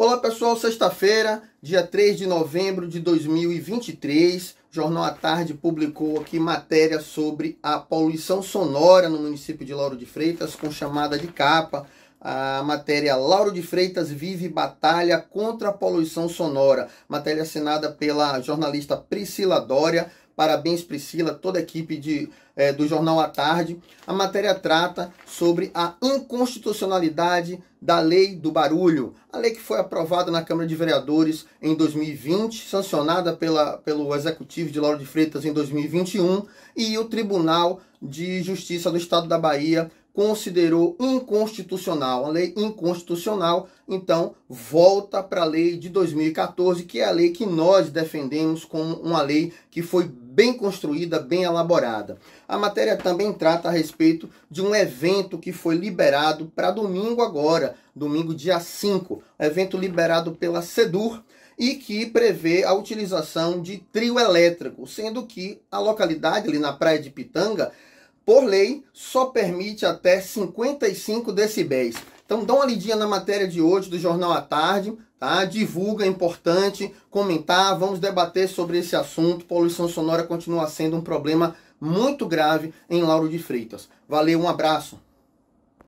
Olá pessoal, sexta-feira, dia 3 de novembro de 2023, o Jornal à Tarde publicou aqui matéria sobre a poluição sonora no município de Lauro de Freitas, com chamada de capa. A matéria Lauro de Freitas vive batalha contra a poluição sonora. Matéria assinada pela jornalista Priscila Dória, Parabéns, Priscila, toda a equipe de, é, do Jornal à Tarde. A matéria trata sobre a inconstitucionalidade da Lei do Barulho, a lei que foi aprovada na Câmara de Vereadores em 2020, sancionada pela, pelo Executivo de Lauro de Freitas em 2021, e o Tribunal de Justiça do Estado da Bahia considerou inconstitucional, a lei inconstitucional, então volta para a lei de 2014, que é a lei que nós defendemos como uma lei que foi bem construída, bem elaborada. A matéria também trata a respeito de um evento que foi liberado para domingo agora, domingo dia 5, evento liberado pela SEDUR e que prevê a utilização de trio elétrico, sendo que a localidade ali na Praia de Pitanga, por lei, só permite até 55 decibéis. Então dá uma lidinha na matéria de hoje do Jornal à Tarde, tá? Divulga, é importante comentar, vamos debater sobre esse assunto. Poluição sonora continua sendo um problema muito grave em Lauro de Freitas. Valeu, um abraço.